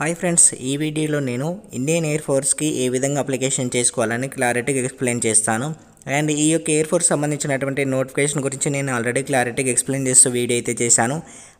hi friends ఈ వీడియోలో నేను ఇండియన్ ఎయిర్ ఫోర్స్కి ఏ విధంగా అప్లికేషన్ చేసుకోవాలని క్లారిటీగా ఎక్స్ప్లెయిన్ చేస్తాను అండ్ ఈ యొక్క ఎయిర్ ఫోర్స్ సంబంధించినటువంటి నోటిఫికేషన్ గురించి నేను ఆల్రెడీ క్లారిటీగా ఎక్స్ప్లెయిన్ చేస్తూ వీడియో అయితే చేశాను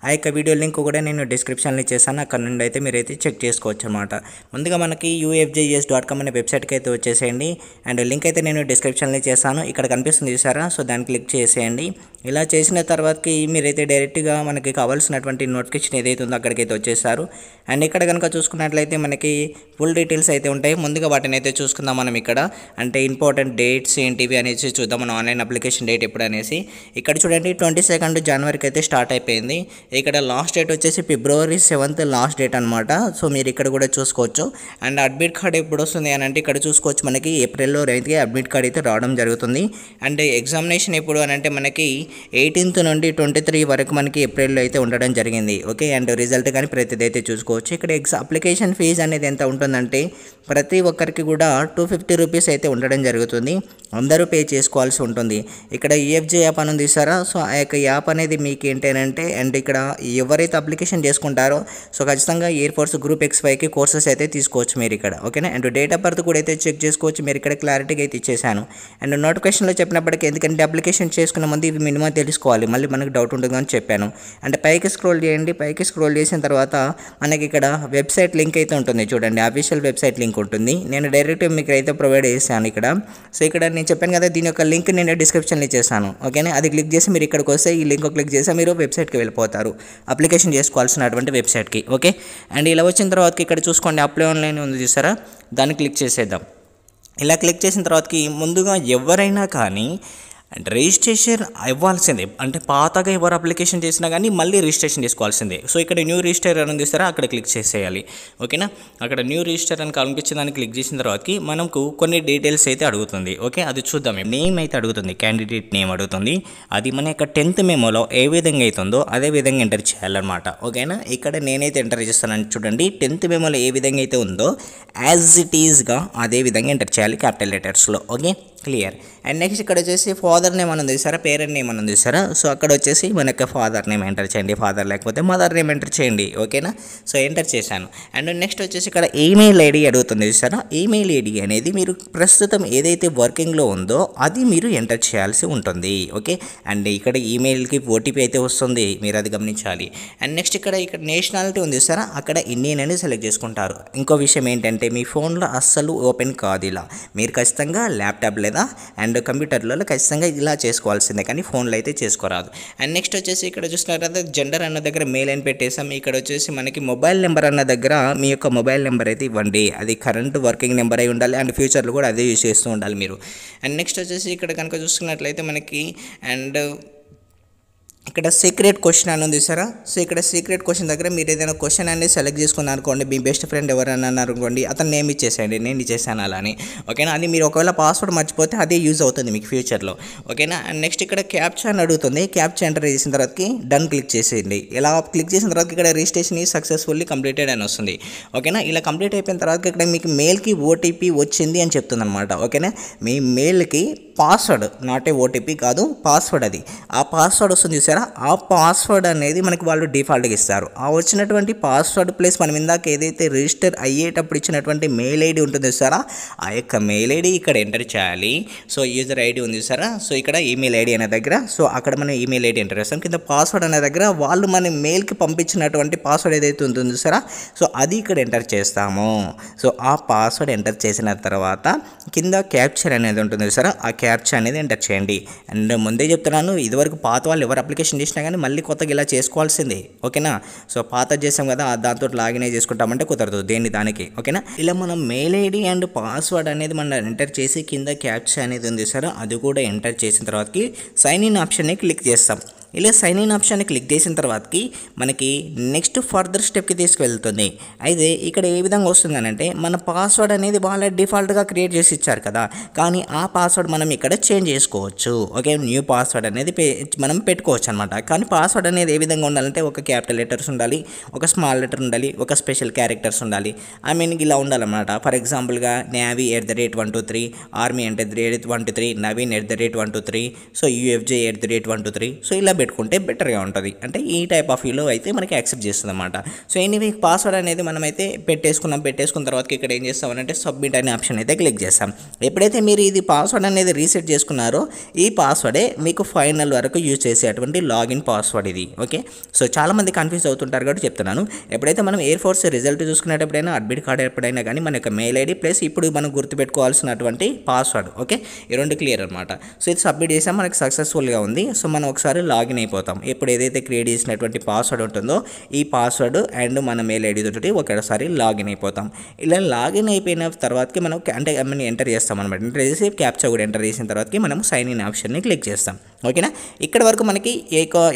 ఆ యొక్క వీడియో లింక్ కూడా నేను డిస్క్రిప్షన్లో చేశాను అక్కడ నుండి అయితే మీరు అయితే చెక్ చేసుకోవచ్చు అనమాట ముందుగా మనకి యూఎఫ్జేఎస్ డాట్ కామ్ అనే వెబ్సైట్కి అయితే వచ్చేసేయండి అండ్ లింక్ అయితే నేను డిస్క్రిప్షన్లో చేశాను ఇక్కడ కనిపిస్తుంది చూసారా సో దాన్ని క్లిక్ చేసేయండి ఇలా చేసిన తర్వాతకి మీరైతే డైరెక్ట్గా మనకి కావాల్సినటువంటి నోటిఫికేషన్ ఏదైతే ఉందో అక్కడికైతే వచ్చేసారు అండ్ ఇక్కడ కనుక చూసుకున్నట్లయితే మనకి ఫుల్ డీటెయిల్స్ అయితే ఉంటాయి ముందుగా వాటిని అయితే చూసుకుందాం మనం ఇక్కడ అంటే ఇంపార్టెంట్ డేట్స్ ఏంటి జీబీ అనేసి చూద్దాం మనం ఆన్లైన్ అప్లికేషన్ డేట్ ఎప్పుడు అనేసి ఇక్కడ చూడండి ట్వంటీ సెకండ్ జనవరికి అయితే స్టార్ట్ అయిపోయింది ఇక్కడ లాస్ట్ డేట్ వచ్చేసి ఫిబ్రవరి సెవెంత్ లాస్ట్ డేట్ అనమాట సో మీరు ఇక్కడ కూడా చూసుకోవచ్చు అండ్ అడ్మిట్ కార్డ్ ఎప్పుడు వస్తుంది అని అంటే ఇక్కడ చూసుకోవచ్చు మనకి ఏప్రిల్లో రైతుకి అడ్మిట్ కార్డ్ అయితే రావడం జరుగుతుంది అండ్ ఎగ్జామినేషన్ ఎప్పుడు అని అంటే మనకి ఎయిటీన్త్ నుండి ట్వంటీ త్రీ వరకు మనకి ఏప్రిల్లో అయితే ఉండడం జరిగింది ఓకే అండ్ రిజల్ట్ కానీ ప్రతిదీ అయితే చూసుకోవచ్చు ఇక్కడ ఎగ్జా అప్లికేషన్ ఫీజు అనేది ఎంత ఉంటుందంటే ప్రతి ఒక్కరికి కూడా టూ ఫిఫ్టీ రూపీస్ అయితే ఉండడం జరుగుతుంది అందరూ అందరూ పే చేసుకోవాల్సి ఉంటుంది ఇక్కడ ఈఎఫ్జే యాప్ అని ఇస్తారా సో ఆ యొక్క యాప్ అనేది మీకు ఏంటంటే అండ్ ఇక్కడ ఎవరైతే అప్లికేషన్ చేసుకుంటారో సో ఖచ్చితంగా ఎయిర్ ఫోర్స్ గ్రూప్ ఎక్స్ వైకి కోర్సెస్ అయితే తీసుకోవచ్చు మీరు ఇక్కడ ఓకేనా అండ్ డేట్ ఆఫ్ బర్త్ కూడా అయితే చెక్ చేసుకోవచ్చు మీరు ఇక్కడ క్లారిటీగా అయితే ఇచ్చేసాను అండ్ నోటిఫికేషన్లో చెప్పినప్పటికీ ఎందుకంటే అప్లికేషన్ చేసుకున్న ముందు ఇవి మినిమం తెలుసుకోవాలి మళ్ళీ మనకు డౌట్ అని చెప్పాను అండ్ పైకి స్క్రోల్ చేయండి పైకి స్క్రోల్ చేసిన తర్వాత మనకి ఇక్కడ వెబ్సైట్ లింక్ అయితే ఉంటుంది చూడండి అఫీషియల్ వెబ్సైట్ లింక్ ఉంటుంది నేను డైరెక్ట్ మీకు అయితే ప్రొవైడ్ చేశాను ఇక్కడ సో ఇక్కడ నేను చెప్పాను చెప్పాను కదా దీని యొక్క లింక్ నేను డిస్క్రిప్షన్లో ఇచ్చేస్తాను ఓకేనా అది క్లిక్ చేసి మీరు ఇక్కడికి వస్తే ఈ లింక్ క్లిక్ చేస్తే మీరు వెబ్సైట్కి వెళ్ళిపోతారు అప్లికేషన్ చేసుకోవాల్సినటువంటి వెబ్సైట్కి ఓకే అండ్ ఇలా వచ్చిన తర్వాత ఇక్కడ చూసుకోండి అప్లై ఆన్లైన్ ఉంది చూసారా దాన్ని క్లిక్ చేసేద్దాం ఇలా క్లిక్ చేసిన తర్వాతకి ముందుగా ఎవరైనా కానీ అండ్ రిజిస్ట్రేషన్ ఇవ్వాల్సిందే అంటే పాతగా ఎవరు అప్లికేషన్ చేసినా కానీ మళ్ళీ రిజిస్ట్రేషన్ చేసుకోవాల్సిందే సో ఇక్కడ న్యూ రిజిస్టర్ అని ఇస్తారో అక్కడ క్లిక్ చేసేయాలి ఓకేనా అక్కడ న్యూ రిజిస్టర్ అని కనిపించిన దాన్ని క్లిక్ చేసిన తర్వాత మనకు కొన్ని డీటెయిల్స్ అయితే అడుగుతుంది ఓకే అది చూద్దాం నేమ్ అయితే అడుగుతుంది క్యాండిడేట్ నేమ్ అడుగుతుంది అది మన యొక్క టెన్త్ మెమోలో ఏ విధంగా అవుతుందో అదే విధంగా ఎంటర్ చేయాలన్నమాట ఓకేనా ఇక్కడ నేనైతే ఎంటర్ చేస్తానని చూడండి టెన్త్ మెమోలో ఏ విధంగా అయితే ఉందో యాజ్ ఇట్ ఈజ్గా అదే విధంగా ఎంటర్ చేయాలి క్యాపిటల్ లెటర్స్లో ఓకే క్లియర్ అండ్ నెక్స్ట్ ఇక్కడ వచ్చేసి ఫాదర్ నేమ్ అని ఉంది పేరెంట్ నేమ్ అని ఉంది సో అక్కడ వచ్చేసి మన యొక్క ఫాదర్ నేమ్ ఎంటర్ చేయండి ఫాదర్ లేకపోతే మదర్ నేమ్ ఎంటర్ చేయండి ఓకేనా సో ఎంటర్ చేశాను అండ్ నెక్స్ట్ వచ్చేసి ఇక్కడ ఈమెయిల్ ఐడి అడుగుతుంది చూసారా ఈమెయిల్ ఐడి అనేది మీరు ప్రస్తుతం ఏదైతే వర్కింగ్లో ఉందో అది మీరు ఎంటర్ చేయాల్సి ఉంటుంది ఓకే అండ్ ఇక్కడ ఈమెయిల్కి ఓటీపీ అయితే వస్తుంది మీరు అది గమనించాలి అండ్ నెక్స్ట్ ఇక్కడ ఇక్కడ నేషనాలిటీ ఉంది చూసారా అక్కడ ఇండియన్ అని సెలెక్ట్ చేసుకుంటారు ఇంకో విషయం ఏంటంటే మీ ఫోన్లో అస్సలు ఓపెన్ కాదు ఇలా మీరు ఖచ్చితంగా ల్యాప్టాప్ లేదా కదా అండ్ కంప్యూటర్లలో ఖచ్చితంగా ఇలా చేసుకోవాల్సిందే కానీ ఫోన్లో అయితే చేసుకోరాదు అండ్ నెక్స్ట్ వచ్చేసి ఇక్కడ చూసినట్లయితే జెండర్ అన్న దగ్గర మెయిల్ అని పెట్టేసాం ఇక్కడ వచ్చేసి మనకి మొబైల్ నెంబర్ అన్న దగ్గర మీ యొక్క మొబైల్ నెంబర్ అయితే ఇవ్వండి అది కరెంట్ వర్కింగ్ నెంబర్ అయి ఉండాలి అండ్ ఫ్యూచర్లో కూడా అదే యూస్ చేస్తూ ఉండాలి మీరు అండ్ నెక్స్ట్ వచ్చేసి ఇక్కడ కనుక చూసుకున్నట్లయితే మనకి అండ్ ఇక్కడ సీక్రెట్ క్వశ్చన్ అని ఉంది సార్ సో ఇక్కడ సీక్రెట్ క్వశ్చన్ దగ్గర మీరు ఏదైనా క్వశ్చన్ అనేది సెలెక్ట్ చేసుకున్నాను అనుకోండి మీ బెస్ట్ ఫ్రెండ్ ఎవరైనా అనుకోండి అతను నేమ్ ఇచ్చేసేయండి నేను ఇచ్చేసాను అలా అని ఓకేనా అది మీరు ఒకవేళ పాస్వర్డ్ మర్చిపోతే అదే యూజ్ అవుతుంది మీకు ఫ్యూచర్లో ఓకేనా అండ్ నెక్స్ట్ ఇక్కడ క్యాప్చర్ అని అడుగుతుంది క్యాప్చర్ ఎంటర్ చేసిన తర్వాతకి డన్ క్లిక్ చేసేయండి ఇలా క్లిక్ చేసిన తర్వాత ఇక్కడ రిజిస్ట్రేషన్ సక్సెస్ఫుల్లీ కంప్లీటెడ్ అని వస్తుంది ఓకేనా ఇలా కంప్లీట్ అయిపోయిన తర్వాత ఇక్కడ మీకు మెయిల్కి ఓటీపీ వచ్చింది అని చెప్తుంది అనమాట ఓకేనా మీ మెయిల్కి పాస్వర్డ్ నాట్ ఏ ఓటీపీ కాదు పాస్వర్డ్ అది ఆ పాస్వర్డ్ వస్తుంది చూసారా ఆ పాస్వర్డ్ అనేది మనకి వాళ్ళు డిఫాల్ట్గా ఇస్తారు ఆ వచ్చినటువంటి పాస్వర్డ్ ప్లేస్ మనం ఇందాక ఏదైతే రిజిస్టర్ అయ్యేటప్పుడు ఇచ్చినటువంటి మెయిల్ ఐడి ఉంటుంది చూసారా ఆ యొక్క మెయిల్ ఐడి ఇక్కడ ఎంటర్ చేయాలి సో యూజర్ ఐడి ఉంది చూసారా సో ఇక్కడ ఈమెయిల్ ఐడి అనే దగ్గర సో అక్కడ మనం ఈమెయిల్ ఐడి ఎంటర్ చేస్తాం కింద పాస్వర్డ్ అనే దగ్గర వాళ్ళు మన మెయిల్కి పంపించినటువంటి పాస్వర్డ్ ఏదైతే ఉంటుందో చూసారా సో అది ఇక్కడ ఎంటర్ చేస్తాము సో ఆ పాస్వర్డ్ ఎంటర్ చేసిన తర్వాత కింద క్యాప్చర్ అనేది ఉంటుంది చూసారా ఆ క్యాప్చర్ అనేది ఎంటర్ చేయండి అండ్ ముందే చెప్తున్నాను ఇదివరకు పాత వాళ్ళు ఎవరు అప్లికేషన్ చేసినా కానీ మళ్ళీ కొత్తగా ఇలా చేసుకోవాల్సిందే ఓకేనా సో పాత చేసాం కదా దాంతో లాగిన్ చేసుకుంటామంటే కుదరదు దేన్ని దానికి ఓకేనా ఇలా మనం మెయిల్ ఐడి అండ్ పాస్వర్డ్ అనేది మనం ఎంటర్ చేసి కింద క్యాప్చర్ అనేది ఉంది సార్ అది కూడా ఎంటర్ చేసిన తర్వాతకి సైన్ ఇన్ ఆప్షన్ని క్లిక్ చేస్తాం ఇలా సైన్ ఇన్ ఆప్షన్ క్లిక్ చేసిన తర్వాతకి మనకి నెక్స్ట్ ఫర్దర్ స్టెప్కి తీసుకువెళ్తుంది అయితే ఇక్కడ ఏ విధంగా వస్తుందనంటే మన పాస్వర్డ్ అనేది వాళ్ళ డిఫాల్ట్గా క్రియేట్ చేసి ఇచ్చారు కదా కానీ ఆ పాస్వర్డ్ మనం ఇక్కడ చేంజ్ చేసుకోవచ్చు ఓకే న్యూ పాస్వర్డ్ అనేది మనం పెట్టుకోవచ్చు అనమాట కానీ పాస్వర్డ్ అనేది ఏ విధంగా ఉండాలంటే ఒక క్యాపిటల్ లెటర్స్ ఉండాలి ఒక స్మాల్ లెటర్ ఉండాలి ఒక స్పెషల్ క్యారెక్టర్స్ ఉండాలి ఐ మీన్ ఇలా ఉండాలన్నమాట ఫర్ ఎగ్జాంపుల్గా navy at the rate one two three army at the rate one two three Naveen at the rate one two three so UFJ at the rate one two three so ఇలా పెట్టుకుంటే బెటర్గా ఉంటుంది అంటే ఈ type of ఫీలో అయితే మనకి accept చేస్తుంది అనమాట సో ఎనీవే పాస్వర్డ్ అనేది మనమైతే పెట్టేసుకున్నాం పెట్టేసుకున్న తర్వాత ఇక్కడ ఏం అంటే సబ్మిట్ అనే ఆప్షన్ అయితే క్లిక్ చేస్తాం ఎప్పుడైతే మీరు ఇది పాస్వర్డ్ అనేది రీసెట్ చేసుకున్నారో ఈ పాస్వర్డే మీకు ఫైనల్ వరకు యూజ్ చేసేటువంటి లాగిన్ పాస్వర్డ్ ఇది ఓకే సో చాలామంది కన్ఫ్యూజ్ అవుతుంటారు కాబట్టి చెప్తున్నాను ఎప్పుడైతే మనం ఎయిర్ ఫోర్స్ రిజల్ట్ చూసుకునేటప్పుడైనా అడ్మిట్ కార్డ్ ఎప్పుడైనా కానీ మన యొక్క మెయిల్ ఐడి ప్లస్ ఇప్పుడు మనం గుర్తుపెట్టుకోవాల్సినటువంటి పాస్వర్డ్ ఓకే ఈ రెండు క్లియర్ అనమాట సో ఇది సబ్మిట్ చేసాం మనకి సక్సెస్ఫుల్గా ఉంది సో మనం ఒకసారి లాగిన్ లాగిన్ అయిపోతాం ఇప్పుడు ఏదైతే క్రియేట్ చేసినటువంటి పాస్వర్డ్ ఉంటుందో ఈ పాస్వర్డ్ అండ్ మన మెయిల్ ఐడి తోటి ఒకసారి లాగిన్ అయిపోతాం ఇలా లాగిన్ అయిపోయిన తర్వాతకి మనం అంటే మనం ఎంటర్ చేస్తాం అనమాట ఎంటర్ చేసి క్యాప్చర్ కూడా ఎంటర్ చేసిన తర్వాతకి మనం సైన్ ఇన్ ఆప్షన్ని క్లిక్ చేస్తాం ఓకేనా ఇక్కడ వరకు మనకి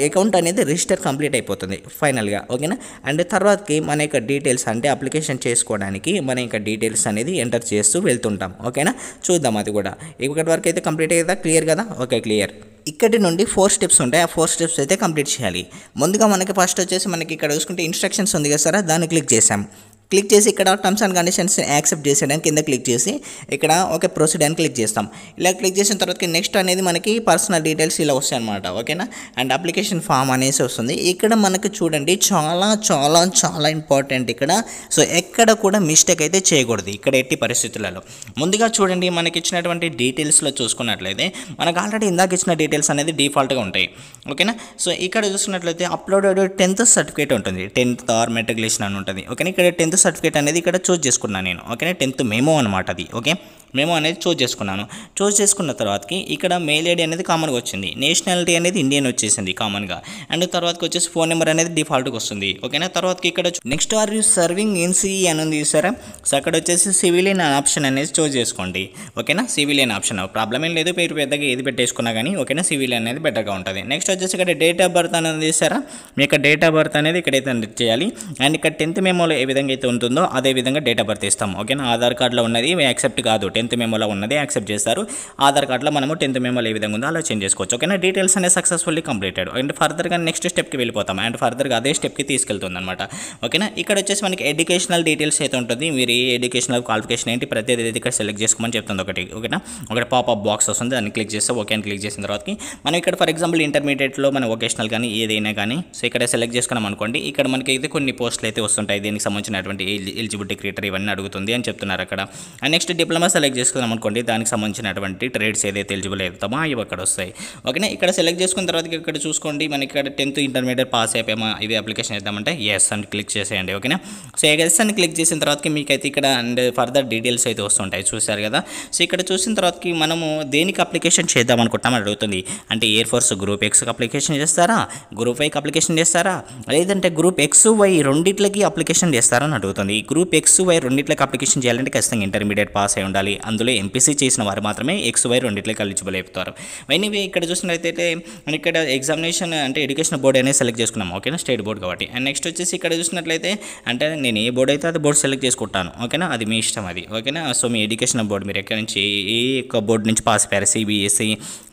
అకౌంట్ అనేది రిజిస్టర్ కంప్లీట్ అయిపోతుంది ఫైనల్గా ఓకేనా అండ్ తర్వాతకి మన యొక్క డీటెయిల్స్ అంటే అప్లికేషన్ చేసుకోవడానికి మన యొక్క డీటెయిల్స్ అనేది ఎంటర్ చేస్తూ వెళ్తుంటాం ఓకేనా చూద్దాం అది కూడా ఇక్కడ వరకు అయితే కంప్లీట్ అయ్యేదా క్లియర్ కదా ఓకే క్లియర్ ఇక్కడి నుండి ఫోర్ స్టెప్స్ ఉంటాయి ఆ ఫోర్ స్టెప్స్ అయితే కంప్లీట్ చేయాలి ముందుగా మనకి ఫస్ట్ వచ్చేసి మనకి ఇక్కడ చూసుకుంటే ఇన్స్ట్రక్షన్స్ ఉంది కదా సార్ దాన్ని క్లిక్ చేసాం క్లిక్ చేసి ఇక్కడ టర్మ్స్ అండ్ కండిషన్స్ యాక్సెప్ట్ చేసేయడానికి కింద క్లిక్ చేసి ఇక్కడ ఓకే ప్రొసీడ్ అని క్లిక్ చేస్తాం ఇలా క్లిక్ చేసిన తర్వాత నెక్స్ట్ అనేది మనకి పర్సనల్ డీటెయిల్స్ ఇలా వస్తాయి అనమాట ఓకేనా అండ్ అప్లికేషన్ ఫామ్ అనేసి వస్తుంది ఇక్కడ మనకు చూడండి చాలా చాలా చాలా ఇంపార్టెంట్ ఇక్కడ సో ఎక్కడ కూడా మిస్టేక్ అయితే చేయకూడదు ఇక్కడ ఎట్టి పరిస్థితులలో ముందుగా చూడండి మనకి ఇచ్చినటువంటి డీటెయిల్స్లో చూసుకున్నట్లయితే మనకు ఆల్రెడీ ఇందాక ఇచ్చిన డీటెయిల్స్ అనేది డిఫాల్ట్గా ఉంటాయి ఓకేనా సో ఇక్కడ చూసుకున్నట్లయితే అప్లోడెడ్ టెన్త్ సర్టిఫికేట్ ఉంటుంది టెన్త్ ఆర్ మెట్రికులేషన్ అని ఉంటుంది ఓకేనా ఇక్కడ టెన్త్ టెన్త్ సర్టిఫికేట్ అనేది ఇక్కడ చూజ్ చేసుకున్నాను నేను ఓకేనా టెన్త్ మేమో అనమాట అది ఓకే మేము అనేది చూజ్ చేసుకున్నాను చూజ్ చేసుకున్న తర్వాతకి ఇక్కడ మెయిల్ ఐడి అనేది కామన్గా వచ్చింది నేషనాలిటీ అనేది ఇండియన్ వచ్చేసింది కామన్గా అండ్ తర్వాతకి వచ్చేసి ఫోన్ నెంబర్ అనేది డిఫాల్ట్గా వస్తుంది ఓకేనా తర్వాతకి ఇక్కడ next are you serving NCE అని ఉంది సరే సో అక్కడ వచ్చేసి సివిలియన్ ఆప్షన్ అనేది చూజ్ చేసుకోండి ఓకేనా సివిలియన్ ఆప్షన్ ప్రాబ్లం ఏం లేదు పేరు పెద్దగా ఏది పెట్టేసుకున్నా కానీ ఓకేనా సివిలియన్ అనేది బెటర్గా ఉంటుంది నెక్స్ట్ వచ్చేసి ఇక్కడ డేట్ ఆఫ్ బర్త్ అనేది సరే మీ యొక్క డేట్ ఆఫ్ బర్త్ అనేది ఇక్కడైతే చేయాలి అండ్ ఇక్కడ టెన్త్ మేమో ఏ విధంగా అయితే ఏదైతే ఉంటుందో అదేవిధంగా డేట్ ఆఫ్ బర్త్ ఇస్తాం ఓకేనా ఆధార్ కార్డులో ఉన్నది యాక్సెప్ట్ కాదు టెన్త్ మెమోలో ఉన్నది యాక్సెప్ట్ చేస్తారు ఆధార్ కార్డులో మనము టెన్త్ మెమోలో ఏ విధంగా ఉందో అలా చేంజ్ చేసుకోవచ్చు ఓకేనా డీటెయిల్స్ అనేది సక్సెస్ఫుల్లీ కంప్లీటెడ్ అండ్ ఫర్దర్గా నెక్స్ట్ స్టెప్కి వెళ్ళిపోతాం అండ్ ఫర్దర్గా అదే స్టెప్కి తీసుకెళ్తుంది అనమాట ఓకేనా ఇక్కడ వచ్చేసి మనకి ఎడ్యుకేషనల్ డీటెయిల్స్ అయితే ఉంటుంది మీరు ఏ ఎడ్యుకేషనల్ క్వాలిఫికేషన్ ఏంటి ప్రతిదీ ఇక్కడ సెలెక్ట్ చేసుకోమని చెప్తుంది ఒకటి ఓకేనా ఒకటి పాపప్ బాక్స్ వస్తుంది దాన్ని క్లిక్ చేస్తే ఓకే అని క్లిక్ చేసిన తర్వాత మనం ఇక్కడ ఫర్ ఎగ్జాంపుల్ ఇంటర్మీడియట్లో మన వొకేషనల్ కానీ ఏదైనా కానీ సో ఇక్కడ సెలెక్ట్ చేసుకున్నాం అనుకోండి ఇక్కడ మనకి అయితే కొన్ని పోస్టులు అయితే వస్తుంటాయి దీనికి సంబంధించినటువంటి ఉన్నటువంటి ఎలిజిబిలిటీ క్రియేటర్ ఇవన్నీ అడుగుతుంది అని చెప్తున్నారు అక్కడ అండ్ నెక్స్ట్ డిప్లొమా సెలెక్ట్ చేసుకుందాం అనుకోండి దానికి సంబంధించినటువంటి ట్రేడ్స్ ఏదైతే ఎలిజిబుల్ అవుతామో ఇవి అక్కడ వస్తాయి ఓకేనా ఇక్కడ సెలెక్ట్ చేసుకున్న తర్వాత ఇక్కడ చూసుకోండి మనకి ఇక్కడ టెన్త్ ఇంటర్మీడియట్ పాస్ అయిపోయామా ఇది అప్లికేషన్ చేద్దామంటే ఎస్ అని క్లిక్ చేసేయండి ఓకేనా సో ఎస్ అని క్లిక్ చేసిన తర్వాత మీకైతే ఇక్కడ అండ్ ఫర్దర్ డీటెయిల్స్ అయితే వస్తుంటాయి చూశారు కదా సో ఇక్కడ చూసిన తర్వాత మనము దేనికి అప్లికేషన్ చేద్దాం అనుకుంటామని అడుగుతుంది అంటే ఎయిర్ ఫోర్స్ గ్రూప్ ఎక్స్కి అప్లికేషన్ చేస్తారా గ్రూప్ వైకి అప్లికేషన్ చేస్తారా లేదంటే గ్రూప్ ఎక్స్ వై రెండిట్లకి అప్లికేషన్ చేస్తారా అని జరుగుతుంది గ్రూప్ ఎక్స్ వై రెండింటికి అప్లికేషన్ చేయాలంటే ఖచ్చితంగా ఇంటర్మీడియట్ పాస్ అయి ఉండాలి అందులో ఎంపీసీ చేసిన వారు మాత్రమే ఎక్స్ వై రెండింటికి ఎలిజిబుల్ అయిపోతారు ఎనీవే ఇక్కడ చూసినట్లయితే మనం ఇక్కడ ఎగ్జామినేషన్ అంటే ఎడ్యుకేషన్ బోర్డ్ అనేది సెలెక్ట్ చేసుకున్నాం ఓకేనా స్టేట్ బోర్డ్ కాబట్టి అండ్ నెక్స్ట్ వచ్చేసి ఇక్కడ చూసినట్లయితే అంటే నేను ఏ బోర్డు అయితే అది బోర్డు సెలెక్ట్ చేసుకుంటాను ఓకేనా అది మీ ఇష్టం అది ఓకేనా సో మీ ఎడ్యుకేషన్ బోర్డు మీరు ఎక్కడి నుంచి ఏ యొక్క బోర్డు నుంచి పాస్ అయ్యారు సిబిఎస్ఈ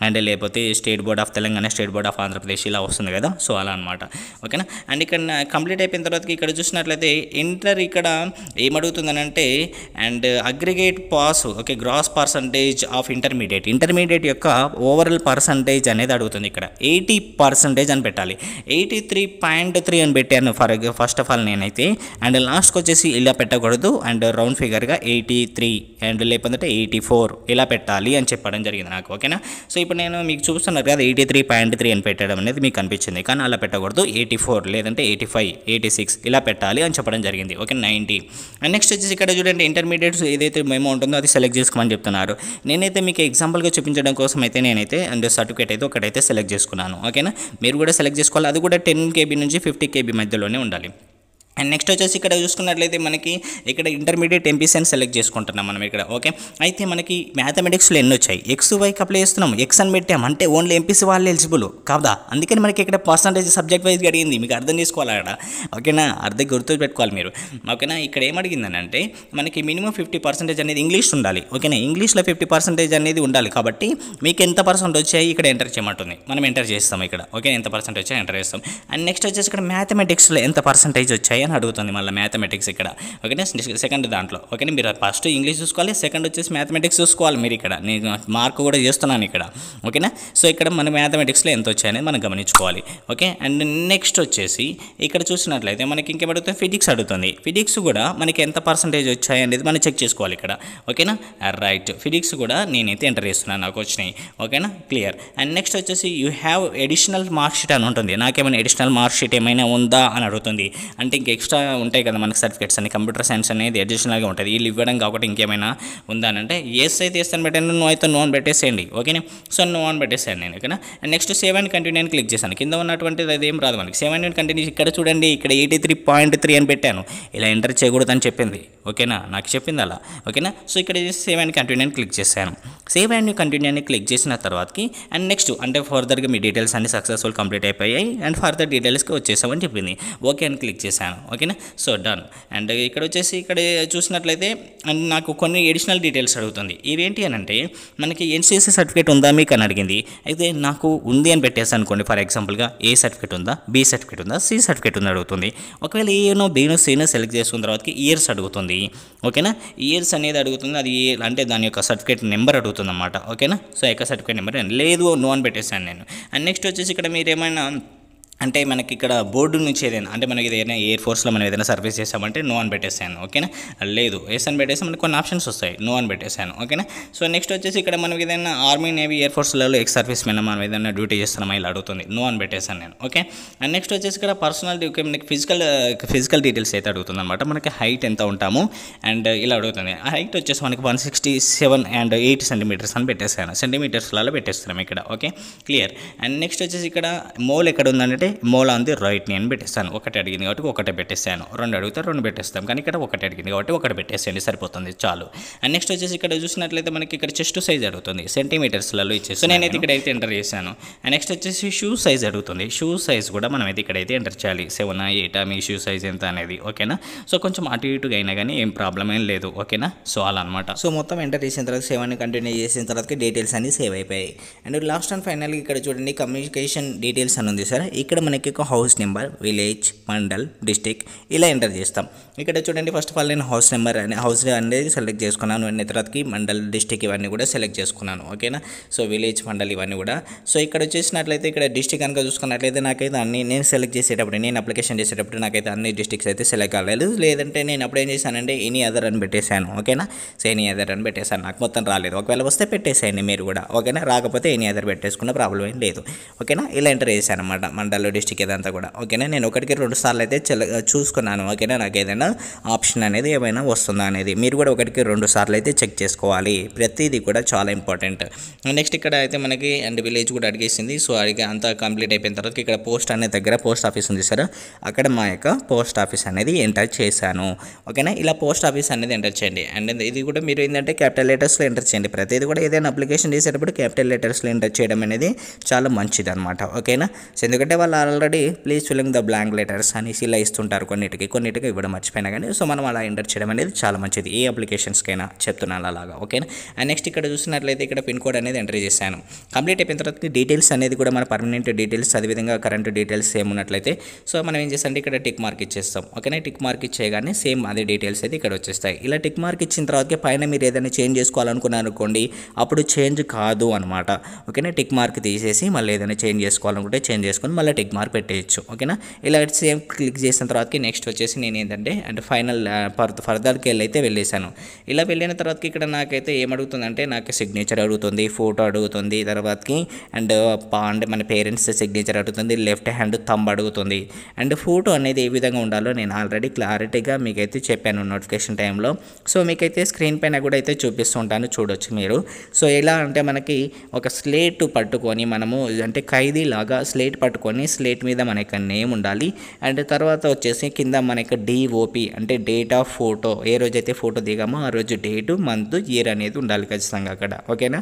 అండ్ లేకపోతే state board of Telangana state board of Andhra Pradesh ఇలా వస్తుంది కదా సో అలా అనమాట ఓకేనా అండ్ ఇక్కడ కంప్లీట్ అయిపోయిన తర్వాత ఇక్కడ చూసినట్లయితే ఇంటర్ ఇక్కడ ఏమడుగుతుందనంటే and aggregate pass okay gross percentage of intermediate intermediate యొక్క ఓవరాల్ పర్సంటేజ్ అనేది అడుగుతుంది ఇక్కడ ఎయిటీ పర్సంటేజ్ అని పెట్టాలి ఎయిటీ త్రీ పాయింట్ త్రీ అని పెట్టాను ఫర్ ఫస్ట్ ఆఫ్ ఆల్ నేనైతే అండ్ లాస్ట్కి వచ్చేసి ఇలా పెట్టకూడదు అండ్ రౌండ్ ఫిగర్గా ఎయిటీ త్రీ అండ్ లేకపోతే ఎయిటీ ఫోర్ ఇలా పెట్టాలి అని చెప్పడం జరిగింది నాకు ఓకేనా సో ఇప్పుడు నేను మీకు చూస్తున్నారు కదా ఎయిటీ త్రీ పాయింట్ త్రీ అని పెట్టడం అనేది మీకు అనిపించింది కానీ అలా పెట్టకూడదు ఎయిటీ ఫోర్ లేదంటే ఎయిటీ ఫైవ్ ఎయిటీ సిక్స్ ఇలా పెట్టాలి అని చెప్పడం జరిగింది ఓకే మనకి నైంటీ అండ్ నెక్స్ట్ వచ్చేసి ఇక్కడ చూడండి ఇంటర్మీడియట్స్ ఏదైతే మేము ఉంటుందో అది సెలెక్ట్ చేసుకోమని చెప్తున్నారు నేనైతే మీకు ఎగ్జాంపుల్గా చూపించడం కోసం అయితే నేనైతే అండ్ సర్టిఫికేట్ అయితే ఒకటైతే సెలెక్ట్ చేసుకున్నాను ఓకేనా మీరు కూడా సెలెక్ట్ చేసుకోవాలి అది కూడా టెన్ కేబీ నుంచి ఫిఫ్టీ కేబీ మధ్యలోనే ఉండాలి అండ్ నెక్స్ట్ వచ్చేసి ఇక్కడ చూసుకున్నట్లయితే మనకి ఇక్కడ ఇంటర్మీడియట్ ఎంపీసీ అని సెలెక్ట్ చేసుకుంటున్నాం మనం ఇక్కడ ఓకే అయితే మనకి మ్యాథమెటిక్స్లో ఎన్ని వచ్చాయి ఎక్స్ వైకి అప్లై చేస్తున్నాం ఎక్స్ అని పెట్టాం అంటే ఓన్లీ ఎంపీసీ వాళ్ళు ఎలిజిబుల్ కాదా అందుకని మనకి ఇక్కడ పర్సంటేజ్ సబ్జెక్ట్ వైజ్గా అడిగింది మీకు అర్థం చేసుకోవాలి అక్కడ ఓకేనా అర్థం గుర్తు పెట్టుకోవాలి మీరు ఓకేనా ఇక్కడ ఏమడిగిందని అంటే మనకి మినిమం ఫిఫ్టీ పర్సెంటేజ్ అనేది ఇంగ్లీష్ ఉండాలి ఓకేనా ఇంగ్లీష్లో ఫిఫ్టీ పర్సెంటేజ్ అనేది ఉండాలి కాబట్టి మీకు ఎంత పర్సెంట్ వచ్చాయి ఇక్కడ ఎంటర్ చేయమంటుంది మనం ఎంటర్ చేస్తాం ఇక్కడ ఓకే ఎంత పర్సెంట్ వచ్చాయి ఎంటర్ చేస్తాం అండ్ నెక్స్ట్ వచ్చేసి ఇక్కడ మ్యాథమెటిక్స్లో ఎంత పర్సెంటేజ్ వచ్చాయి అని అడుగుతుంది మళ్ళీ మ్యాథమెటిక్స్ ఇక్కడ ఓకేనా సెకండ్ దాంట్లో ఓకే మీరు ఫస్ట్ ఇంగ్లీష్ చూసుకోవాలి సెకండ్ వచ్చేసి మ్యాథమెటిక్స్ చూసుకోవాలి మీరు ఇక్కడ నేను మార్క్ కూడా చేస్తున్నాను ఇక్కడ ఓకేనా సో ఇక్కడ మన మ్యాథమెటిక్స్లో ఎంత వచ్చాయనేది మనం గమనించుకోవాలి ఓకే అండ్ నెక్స్ట్ వచ్చేసి ఇక్కడ చూసినట్లయితే మనకి ఇంకేమడుగుతుంది ఫిజిక్స్ అడుగుతుంది ఫిజిక్స్ కూడా మనకి ఎంత పర్సంటేజ్ వచ్చాయి అనేది మనం చెక్ చేసుకోవాలి ఇక్కడ ఓకేనా రైట్ ఫిజిక్స్ కూడా నేనైతే ఎంటర్ చేస్తున్నాను నాకు వచ్చినాయి ఓకేనా క్లియర్ అండ్ నెక్స్ట్ వచ్చేసి you have additional mark sheet అని ఉంటుంది నాకేమైనా ఎడిషనల్ మార్క్ షీట్ ఏమైనా ఉందా అని అడుగుతుంది అంటే ఇంకా ఎక్స్ట్రా ఉంటాయి కదా మనకి సర్టిఫికేట్స్ అని కంప్యూటర్ సైన్స్ అనేది అడిషనల్గా ఉంటుంది వీళ్ళు ఇవ్వడం కాబట్టి ఇంకేమైనా ఉందానంటే ఎస్ అయితే ఇస్తాను పెట్టాను నో అయితే నో అని పెట్టేసేయండి ఓకేనా సో నో అని పెట్టేసాను నేను ఓకేనా నెక్స్ట్ సేవ్ అండ్ కంటిన్యూ అని క్లిక్ చేశాను కింద ఉన్నటువంటిది అది ఏం రాదు మనకి సేవ్ అండ్ కంటిన్యూ ఇక్కడ చూడండి ఇక్కడ ఎయిటీ త్రీ పాయింట్ త్రీ అని పెట్టాను ఇలా ఎంటర్ చేయకూడదని చెప్పింది ఓకేనా నాకు చెప్పింది అలా ఓకేనా సో ఇక్కడ సేవ్ అండ్ కంటిన్యూ అని క్లిక్ చేశాను సేవ్ అండ్ కంటిన్యూ అని క్లిక్ చేసిన తర్వాతకి అండ్ నెక్స్ట్ అంటే ఫర్దర్గా మీ డీటెయిల్స్ అన్ని సక్సెస్ఫుల్ కంప్లీట్ అయిపోయాయి అండ్ ఫర్దర్ డీటెయిల్స్కి వచ్చేసామని చెప్పింది ఓకే అని క్లిక్ చేశాను ఓకేనా సో డన్ అండ్ ఇక్కడ వచ్చేసి ఇక్కడ చూసినట్లయితే అండ్ నాకు కొన్ని ఎడిషనల్ డీటెయిల్స్ అడుగుతుంది ఇవేంటి అని అంటే మనకి ఎన్సీసీ సర్టిఫికేట్ ఉందా మీకు అని అడిగింది అయితే నాకు ఉంది అని పెట్టేసి అనుకోండి ఫర్ ఎగ్జాంపుల్గా ఏ సర్టిఫికేట్ ఉందా బి సర్టిఫికేట్ ఉందా సి సర్టిఫికేట్ ఉందా అడుగుతుంది ఒకవేళ ఏనో బీనో సీనో సెలెక్ట్ చేసుకున్న తర్వాత ఇయర్స్ అడుగుతుంది ఓకేనా ఇయర్స్ అనేది అడుగుతుంది అది అంటే దాని యొక్క సర్టిఫికేట్ నెంబర్ అడుగుతుంది అనమాట ఓకేనా సో యొక్క సర్టిఫికేట్ నెంబర్ లేదు నో అని పెట్టేశాను నేను అండ్ నెక్స్ట్ వచ్చేసి ఇక్కడ మీరు ఏమైనా అంటే మనకి ఇక్కడ బోర్డు నుంచి ఏదైనా అంటే మనకి ఏదైనా ఎయిర్ ఫోర్స్లో మనం ఏదైనా సర్వీస్ చేసామంటే నో అని పెట్టేసాను ఓకేనా లేదు ఎస్ అని పెట్టేసి మనకి కొన్ని ఆప్షన్స్ వస్తాయి నో అని పెట్టేసాను ఓకేనా సో నెక్స్ట్ వచ్చేసి ఇక్కడ మనకి ఏదైనా ఆర్మీ నేవీ ఎయిర్ ఫోర్స్లలో ఎక్స్ సర్వీస్ మీద మనం ఏదైనా డ్యూటీ చేస్తున్నామా ఇలా అడుగుతుంది నో అని పెట్టేసాను నేను ఓకే అండ్ నెక్స్ట్ వచ్చేసి ఇక్కడ పర్సనల్ మనకి ఫిజికల్ ఫిజికల్ డీటెయిల్స్ అయితే అడుగుతుంది అనమాట మనకి హైట్ ఎంత ఉంటాము అండ్ ఇలా అడుగుతుంది హైట్ వచ్చేసి మనకి one sixty seven and eight centimeters అని పెట్టేసాను సెంటీమీటర్స్లలో పెట్టేస్తున్నాం ఇక్కడ ఓకే క్లియర్ అండ్ నెక్స్ట్ వచ్చేసి ఇక్కడ మోల్ ఎక్కడ ఉందంటే మూల ఉంది రైట్ నేను పెట్టేస్తాను ఒకటి అడిగింది కాబట్టి ఒకటే పెట్టేస్తాను రెండు అడిగితే రెండు పెట్టేస్తాం కానీ ఇక్కడ ఒకటి అడిగింది కాబట్టి ఒకటి పెట్టేసేయండి సరిపోతుంది చాలు అండ్ నెక్స్ట్ వచ్చేసి ఇక్కడ చూసినట్లయితే మనకి ఇక్కడ చెస్ట్ సైజ్ అడుగుతుంది సెంటీమీటర్స్లలో ఇచ్చేసి సో నేనైతే అయితే ఎంటర్ చేశాను అండ్ నెక్స్ట్ వచ్చేసి షూ సైజ్ అడుగుతుంది షూ సైజ్ కూడా మనం అయితే ఇక్కడైతే ఎంటర్ చేయాలి సెవెన్ ఎయిటా మీ షూ సైజ్ ఎంత అనేది ఓకేనా సో కొంచెం అటు ఇటుగా అయినా కానీ ఏం ప్రాబ్లం ఏం లేదు ఓకేనా సో అలా అనమాట సో మొత్తం ఎంటర్ చేసిన తర్వాత సెవెన్ కంటిన్యూ చేసిన తర్వాత డీటెయిల్స్ అన్ని సేవ్ అయిపోయాయి అండ్ లాస్ట్ అండ్ ఫైనల్గా ఇక్కడ చూడండి కమ్యూనికేషన్ డీటెయిల్స్ అని ఉంది సార్ ఇక్కడ మనకి ఒక house number village mandal district ఇలా ఎంటర్ చేస్తాం ఇక్కడ చూడండి ఫస్ట్ ఆఫ్ ఆల్ నేను హౌస్ నెంబర్ అనే హౌస్ అనేది సెలెక్ట్ చేసుకున్నాను అనే తర్వాతకి మండల్ డిస్టిక్ ఇవన్నీ కూడా సెలెక్ట్ చేసుకున్నాను ఓకేనా సో విలేజ్ మండల్ ఇవన్నీ కూడా సో ఇక్కడ వచ్చేసినట్లయితే ఇక్కడ డిస్టిక్ కనుక చూసుకున్నట్లయితే నాకైతే అన్ని నేను సెలెక్ట్ చేసేటప్పుడు నేను అప్లికేషన్ చేసేటప్పుడు నాకైతే అన్ని డిస్టిక్స్ అయితే సెలెక్ట్ అవ్వలేదు లేదంటే నేను అప్పుడు ఏం చేశానంటే ఎనీ అదర్ అని పెట్టేశాను ఓకేనా సో ఎనీ అదర్ అని పెట్టేశాను నాకు మొత్తం రాలేదు ఒకవేళ వస్తే పెట్టేసేయండి మీరు కూడా ఓకేనా రాకపోతే ఎనీ అదర్ పెట్టేసుకున్న ప్రాబ్లం ఏం లేదు ఓకేనా ఇలా ఎంటర్ చేశాను మండ మండల్ వరంగల్ డిస్టిక్ ఇదంతా కూడా ఓకేనా నేను ఒకటికి రెండు సార్లు అయితే చూసుకున్నాను ఓకేనా నాకు ఏదైనా ఆప్షన్ అనేది ఏమైనా వస్తుందా అనేది మీరు కూడా ఒకటికి రెండు సార్లు అయితే చెక్ చేసుకోవాలి ప్రతిదీ కూడా చాలా ఇంపార్టెంట్ నెక్స్ట్ ఇక్కడ అయితే మనకి అండ్ విలేజ్ కూడా అడిగేసింది సో అడిగి అంతా కంప్లీట్ అయిపోయిన తర్వాత ఇక్కడ పోస్ట్ అనే దగ్గర పోస్ట్ ఆఫీస్ ఉంది సార్ అక్కడ మా యొక్క పోస్ట్ ఆఫీస్ అనేది ఎంటర్ చేశాను ఓకేనా ఇలా పోస్ట్ ఆఫీస్ అనేది ఎంటర్ చేయండి అండ్ ఇది కూడా మీరు ఏంటంటే క్యాపిటల్ లెటర్స్లో ఎంటర్ చేయండి ప్రతిదీ కూడా ఏదైనా అప్లికేషన్ చేసేటప్పుడు క్యాపిటల్ లెటర్స్లో ఎంటర్ చేయడం అనేది చాలా మంచిది అనమాట ఓకేనా ఎందుకంటే వాళ్ళు వాళ్ళు already please filling the blank letters అనేసి ఇలా ఇస్తుంటారు కొన్నిటికి కొన్నిటికి ఇవ్వడం మర్చిపోయినా కానీ సో మనం అలా ఎంటర్ చేయడం అనేది చాలా మంచిది ఏ అప్లికేషన్స్కైనా చెప్తున్నాను అలాగా ఓకేనా అండ్ నెక్స్ట్ ఇక్కడ చూసినట్లయితే ఇక్కడ పిన్ కోడ్ అనేది ఎంటర్ చేశాను కంప్లీట్ అయిపోయిన తర్వాత డీటెయిల్స్ అనేది కూడా మన పర్మనెంట్ డీటెయిల్స్ అదేవిధంగా కరెంట్ డీటెయిల్స్ సేమ్ ఉన్నట్లయితే సో మనం ఏం చేస్తాం ఇక్కడ టిక్ మార్క్ ఇచ్చేస్తాం ఓకేనా టిక్ మార్క్ ఇచ్చేయగానే సేమ్ అదే డీటెయిల్స్ అయితే ఇక్కడ వచ్చేస్తాయి ఇలా టిక్ మార్క్ ఇచ్చిన తర్వాత పైన మీరు ఏదైనా చేంజ్ చేసుకోవాలనుకున్నారు అనుకోండి అప్పుడు చేంజ్ కాదు అనమాట ఓకేనా టిక్ మార్క్ తీసేసి మళ్ళీ ఏదైనా చేంజ్ చేసుకోవాలనుకుంటే చేంజ్ చేసుకొని మళ్ళీ టిక్ మార్క్ పెట్టేయచ్చు ఓకేనా ఇలా సేమ్ క్లిక్ చేసిన తర్వాతకి నెక్స్ట్ వచ్చేసి నేను ఏంటంటే అంటే ఫైనల్ ఫర్దర్కి వెళ్ళైతే వెళ్ళేసాను ఇలా వెళ్ళిన తర్వాతకి ఇక్కడ నాకైతే ఏమడుగుతుందంటే నాకు సిగ్నేచర్ అడుగుతుంది ఫోటో అడుగుతుంది తర్వాతకి అండ్ అంటే మన పేరెంట్స్ సిగ్నేచర్ అడుగుతుంది లెఫ్ట్ హ్యాండ్ థంబ్ అడుగుతుంది అండ్ ఫోటో అనేది ఏ విధంగా ఉండాలో నేను ఆల్రెడీ క్లారిటీగా మీకైతే చెప్పాను నోటిఫికేషన్ టైంలో సో మీకైతే స్క్రీన్ పైన కూడా అయితే చూపిస్తుంటాను చూడొచ్చు మీరు సో ఎలా అంటే మనకి ఒక స్లేట్ పట్టుకొని మనము అంటే ఖైదీ లాగా స్లేట్ పట్టుకొని స్లేట్ మీద మన యొక్క నేమ్ ఉండాలి అండ్ తర్వాత వచ్చేసి కింద మన యొక్క డిఓపి అంటే డేట్ ఆఫ్ ఫోటో ఏ రోజైతే ఫోటో దిగామో ఆ రోజు డేటు మంత్ ఇయర్ అనేది ఉండాలి ఖచ్చితంగా అక్కడ ఓకేనా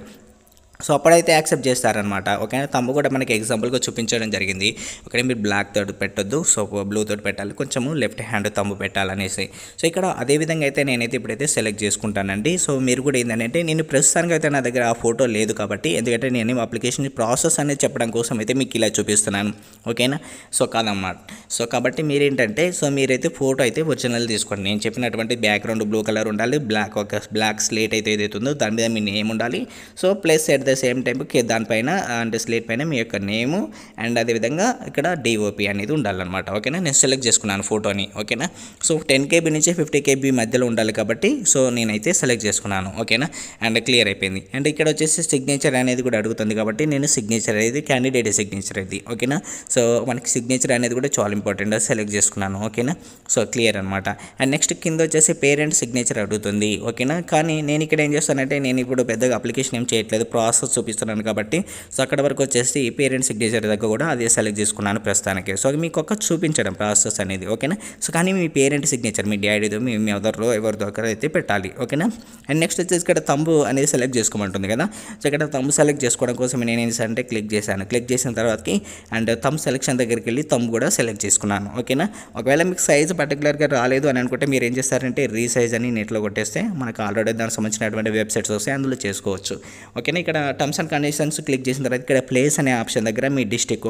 సో అప్పుడైతే యాక్సెప్ట్ చేస్తారనమాట ఓకే తమ్ము కూడా మనకి ఎగ్జాంపుల్గా చూపించడం జరిగింది ఒకటే మీరు బ్లాక్ తోటి పెట్టొద్దు సో బ్లూ తోటి పెట్టాలి కొంచెము లెఫ్ట్ హ్యాండ్ తమ్ము పెట్టాలనేసి సో ఇక్కడ అదే విధంగా అయితే నేనైతే ఇప్పుడైతే సెలెక్ట్ చేసుకుంటానండి సో మీరు కూడా ఏంటంటే నేను ప్రస్తుతానికి అయితే నా దగ్గర ఆ ఫోటో లేదు కాబట్టి ఎందుకంటే నేను అప్లికేషన్ ప్రాసెస్ అనేది చెప్పడం కోసం అయితే మీకు ఇలా చూపిస్తున్నాను ఓకేనా సో కాదన్నమాట సో కాబట్టి మీరేంటంటే సో మీరైతే ఫోటో అయితే ఒరిజినల్ తీసుకోండి నేను చెప్పినటువంటి బ్యాక్గ్రౌండ్ బ్లూ కలర్ ఉండాలి బ్లాక్ ఒక బ్లాక్ స్లేట్ అయితే ఏదైతుందో దాని మీద మీ నేమ్ ఉండాలి so plus at the the same టైంకి దానిపైన అంటే స్లేట్ పైన మీ యొక్క నేము అండ్ అదేవిధంగా ఇక్కడ డిఓపి అనేది ఉండాలన్నమాట ఓకేనా నేను సెలెక్ట్ చేసుకున్నాను ఫోటోని ఓకేనా సో టెన్ కేబీ నుంచి ఫిఫ్టీ కేబీ మధ్యలో ఉండాలి కాబట్టి సో నేనైతే సెలెక్ట్ చేసుకున్నాను ఓకేనా అండ్ క్లియర్ అయిపోయింది అండ్ ఇక్కడ వచ్చేసి సిగ్నేచర్ అనేది కూడా అడుగుతుంది కాబట్టి నేను సిగ్నేచర్ అనేది క్యాండిడేట్ సిగ్నేచర్ అది ఓకేనా సో మనకి సిగ్నేచర్ అనేది కూడా చాలా ఇంపార్టెంట్ సెలెక్ట్ చేసుకున్నాను ఓకేనా సో క్లియర్ అనమాట అండ్ నెక్స్ట్ కింద వచ్చేసి పేరెంట్ సిగ్నేచర్ అడుగుతుంది ఓకేనా కానీ నేను ఇక్కడ ఏం చేస్తానంటే నేను ఇప్పుడు పెద్దగా అప్లికేషన్ ఏం చేయట్లేదు ప్రాసెస్ ఆన్సర్స్ చూపిస్తున్నాను కాబట్టి సో అక్కడ వరకు వచ్చేసి పేరెంట్స్ సిగ్నేచర్ దగ్గర కూడా అదే సెలెక్ట్ చేసుకున్నాను ప్రస్తుతానికి సో మీకు ఒక చూపించడం ప్రాసెస్ అనేది ఓకేనా సో కానీ మీ పేరెంట్ సిగ్నేచర్ మీ డాడీదో మీ మదర్లో ఎవరి దగ్గర అయితే పెట్టాలి ఓకేనా అండ్ నెక్స్ట్ వచ్చేసి ఇక్కడ తంబు అనేది సెలెక్ట్ చేసుకోమంటుంది కదా సో ఇక్కడ తంబు సెలెక్ట్ చేసుకోవడం కోసం నేను ఏం అంటే క్లిక్ చేశాను క్లిక్ చేసిన తర్వాతకి అండ్ థమ్ సెలెక్షన్ దగ్గరికి వెళ్ళి థమ్ కూడా సెలెక్ట్ చేసుకున్నాను ఓకేనా ఒకవేళ మీకు సైజ్ పర్టికులర్గా రాలేదు అని అనుకుంటే మీరు ఏం చేస్తారంటే రీసైజ్ అని నెట్లో కొట్టేస్తే మనకు ఆల్రెడీ దానికి సంబంధించినటువంటి వెబ్సైట్స్ వస్తాయి అందులో చేసుకోవచ్చు ఓకేనా ఇక్కడ టర్మ్స్ అండ్ కండిషన్స్ క్లిక్ చేసిన తర్వాత ఇక్కడ ప్లేస్ అనే ఆప్షన్ దగ్గర మీ డిస్టిక్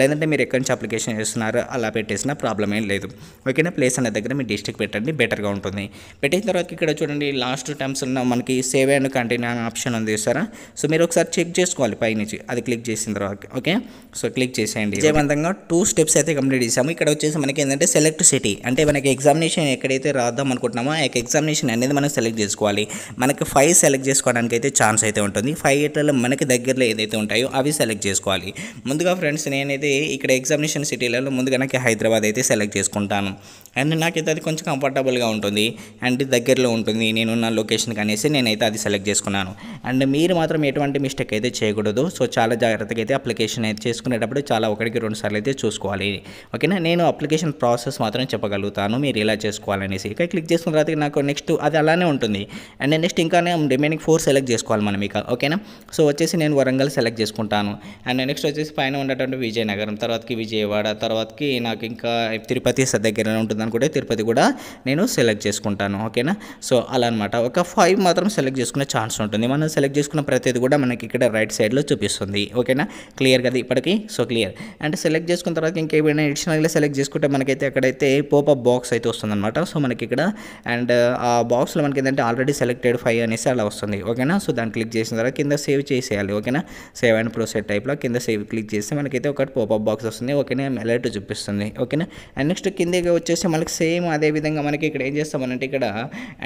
లేదంటే మీరు ఎక్కడి నుంచి అప్లికేషన్ చేస్తున్నారు అలా పెట్టేసిన ప్రాబ్లం ఏం లేదు ఓకేనా ప్లేస్ అనే దగ్గర మీ డిస్టిక్ పెట్టండి బెటర్గా ఉంటుంది పెట్టిన తర్వాత ఇక్కడ చూడండి లాస్ట్ టర్మ్స్ ఉన్న మనకి సేవ్ అండ్ కంటిన్యూ అనే ఆప్షన్ ఉంది సరే సో మీరు ఒకసారి చెక్ చేసుకోవాలి పైనుంచి అది క్లిక్ చేసిన తర్వాత ఓకే సో క్లిక్ చేసేయండి విజయవంతంగా టూ స్టెప్స్ అయితే కంప్లీట్ చేసాము ఇక్కడ వచ్చేసి మనకి ఏంటంటే సెలెక్ట్ సిటీ అంటే మనకి ఎగ్జామినేషన్ ఎక్కడైతే రాద్దాం అనుకుంటున్నామో ఆ ఎగ్జామినేషన్ అనేది మనం సెలెక్ట్ చేసుకోవాలి మనకి ఫైవ్ సెలెక్ట్ చేసుకోవడానికి అయితే ఛాన్స్ అయితే ఉంటుంది ఫైవ్ మార్కెట్లలో మనకి దగ్గరలో ఏదైతే ఉంటాయో అవి సెలెక్ట్ చేసుకోవాలి ముందుగా ఫ్రెండ్స్ నేనైతే ఇక్కడ ఎగ్జామినేషన్ సిటీలలో ముందుగా నాకు హైదరాబాద్ అయితే సెలెక్ట్ చేసుకుంటాను అండ్ నాకైతే అది కొంచెం కంఫర్టబుల్గా ఉంటుంది అండ్ దగ్గరలో ఉంటుంది నేను నా లొకేషన్కి అనేసి నేనైతే అది సెలెక్ట్ చేసుకున్నాను అండ్ మీరు మాత్రం ఎటువంటి మిస్టేక్ అయితే చేయకూడదు సో చాలా జాగ్రత్తగా అయితే అప్లికేషన్ అయితే చేసుకునేటప్పుడు చాలా ఒకటికి రెండు సార్లు అయితే చూసుకోవాలి ఓకేనా నేను అప్లికేషన్ ప్రాసెస్ మాత్రం చెప్పగలుగుతాను మీరు ఇలా చేసుకోవాలనేసి ఇక క్లిక్ చేసుకున్న తర్వాత నాకు నెక్స్ట్ అది అలానే ఉంటుంది అండ్ నెక్స్ట్ ఇంకా రిమైనింగ్ ఫోర్ సెలెక్ట్ చేసుకోవాలి మనం ఇక ఓకేనా సో వచ్చేసి నేను వరంగల్ సెలెక్ట్ చేసుకుంటాను అండ్ నెక్స్ట్ వచ్చేసి పైన ఉన్నటువంటి విజయనగరం తర్వాతకి విజయవాడ తర్వాతకి నాకు ఇంకా తిరుపతి దగ్గరనే ఉంటుంది కూడా తిరుపతి కూడా నేను సెలెక్ట్ చేసుకుంటాను ఓకేనా సో అలా అనమాట ఒక ఫైవ్ మాత్రం సెలెక్ట్ చేసుకునే ఛాన్స్ ఉంటుంది మనం సెలెక్ట్ చేసుకున్న ప్రతిది కూడా మనకి ఇక్కడ రైట్ సైడ్లో చూపిస్తుంది ఓకేనా క్లియర్ కదా ఇప్పటికీ సో క్లియర్ అండ్ సెలెక్ట్ చేసుకున్న తర్వాత ఇంకేమైనా ఎడిషనల్గా సెలెక్ట్ చేసుకుంటే మనకైతే అక్కడైతే పోపప్ బాక్స్ అయితే వస్తుందన్నమాట సో మనకి ఇక్కడ అండ్ ఆ బాక్స్లో మనకి ఏంటంటే ఆల్రెడీ సెలెక్టెడ్ ఫైవ్ అనేసి అలా వస్తుంది ఓకేనా సో దాన్ని క్లిక్ చేసిన తర్వాత కింద సేవ్ చేసేయాలి ఓకేనా సేవ్ అండ్ ప్రొసెడ్ టైప్లో కింద సేవ్ క్లిక్ చేస్తే మనకైతే ఒకటి పోపప్ బాక్స్ వస్తుంది ఓకేనా అలర్ట్ చూపిస్తుంది ఓకేనా అండ్ నెక్స్ట్ కిందకి వచ్చేసి మనకి సేమ్ అదే విధంగా మనకి ఇక్కడ ఏం చేస్తామనంటే ఇక్కడ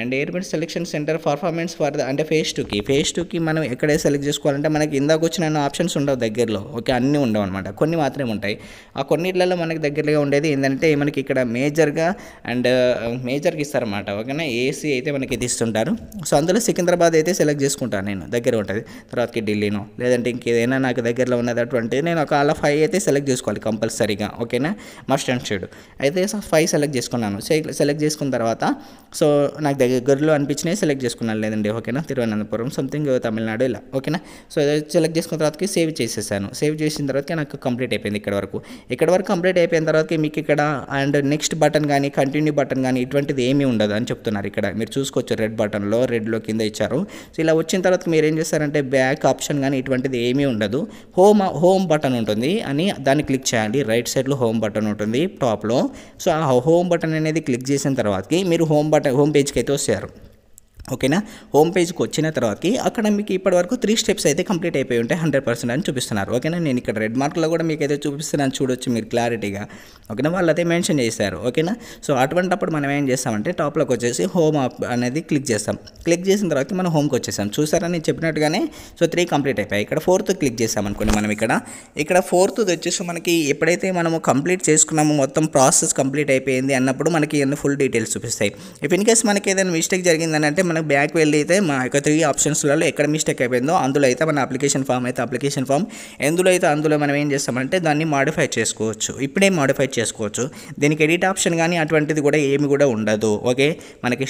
and airbed selection centre performance for the అంటే ఫేస్ టూకి ఫేస్ టూకి మనం ఎక్కడే సెలెక్ట్ చేసుకోవాలంటే మనకి ఇందాక వచ్చిన ఆప్షన్స్ ఉండవు దగ్గరలో ఓకే అన్నీ ఉండవు అనమాట కొన్ని మాత్రమే ఉంటాయి ఆ కొన్నిట్లలో మనకి దగ్గరగా ఉండేది ఏంటంటే మనకి ఇక్కడ మేజర్గా అండ్ మేజర్కి ఇస్తారన్నమాట ఓకేనా ఏసీ అయితే మనకి ఇస్తుంటారు సో అందులో సికింద్రాబాద్ అయితే సెలెక్ట్ చేసుకుంటాను నేను దగ్గర ఉంటుంది తర్వాతకి ఢిల్లీనో లేదంటే ఇంకేదైనా నాకు దగ్గరలో ఉన్నదటువంటి నేను ఒక అలా ఫైవ్ అయితే సెలెక్ట్ చేసుకోవాలి కంపల్సరీగా ఓకేనా మస్ట్ అండ్ షూడ్ అయితే ఫైవ్ సెలెక్ట్ చేసుకున్నాను సెలెక్ట్ చేసుకున్న తర్వాత సో నాకు దగ్గరలో అనిపించినాయి సెలెక్ట్ చేసుకున్నాను లేదండి ఓకేనా తిరువనంతపురం సంథింగ్ తమిళనాడు ఇలా ఓకేనా సో సెలెక్ట్ చేసుకున్న తర్వాతకి సేవ్ చేసేసాను సేవ్ చేసిన తర్వాత నాకు కంప్లీట్ అయిపోయింది ఇక్కడ వరకు ఇక్కడ వరకు కంప్లీట్ అయిపోయిన తర్వాత మీకు ఇక్కడ అండ్ నెక్స్ట్ బటన్ కానీ కంటిన్యూ బటన్ కానీ ఇటువంటిది ఏమీ ఉండదు అని చెప్తున్నారు ఇక్కడ మీరు చూసుకోవచ్చు రెడ్ బటన్లో రెడ్లో కింద ఇచ్చారు సో ఇలా వచ్చిన తర్వాత మీరు ఏం చేస్తారంటే బ్యా బ్యాక్ ఆప్షన్ కానీ ఇటువంటిది ఏమీ ఉండదు హోమ్ హోమ్ బటన్ ఉంటుంది అని దాన్ని క్లిక్ చేయండి రైట్ సైడ్లో హోమ్ బటన్ ఉంటుంది టాప్లో సో ఆ హోమ్ బటన్ అనేది క్లిక్ చేసిన తర్వాతకి మీరు హోమ్ బటన్ హోమ్ పేజ్కి అయితే వస్తారు ఓకేనా హోమ్ పేజ్కి వచ్చిన తర్వాతకి అక్కడ మీకు ఇప్పటివరకు త్రీ స్టెప్స్ అయితే కంప్లీట్ అయిపోయి ఉంటాయి హండ్రెడ్ పర్సెంట్ అని చూపిస్తున్నారు ఓకేనా నేను ఇక్కడ రెడ్ మార్క్లో కూడా మీకు అయితే చూపిస్తున్నాను చూడొచ్చు మీరు క్లారిటీగా ఓకేనా వాళ్ళు అయితే మెన్షన్ చేశారు ఓకేనా సో అటువంటప్పుడు మనం ఏం చేస్తామంటే టాప్లోకి వచ్చేసి హోమ్ అనేది క్లిక్ చేస్తాం క్లిక్ చేసిన తర్వాత మనం హోమ్కి వచ్చేసాం చూసారని చెప్పినట్టుగానే సో త్రీ కంప్లీట్ అయిపోయాయి ఇక్కడ ఫోర్త్ క్లిక్ చేసాం అనుకోండి మనం ఇక్కడ ఇక్కడ ఫోర్త్ వచ్చేసి మనకి ఎప్పుడైతే మనము కంప్లీట్ చేసుకున్నామో మొత్తం ప్రాసెస్ కంప్లీట్ అయిపోయింది అన్నప్పుడు మనకి ఫుల్ డీటెయిల్స్ చూపిస్తాయి ఇఫ్ ఇన్ కేస్ మనకి ఏదైనా మిస్టేక్ జరిగిందని అంటే మనకు బ్యాక్ వెళ్ళి అయితే మా యొక్క త్రీ ఆప్షన్స్లలో ఎక్కడ మిస్టేక్ అయిపోయిందో అందులో అయితే మన అప్లికేషన్ ఫామ్ అయితే అప్లికేషన్ ఫామ్ ఎందులో అయితే అందులో మనం ఏం చేస్తామంటే దాన్ని మాడిఫై చేసుకోవచ్చు ఇప్పుడే మాడిఫై చేసుకోవచ్చు దీనికి ఎడిట్ ఆప్షన్ కానీ అటువంటిది కూడా ఏమి కూడా ఉండదు ఓకే మనకి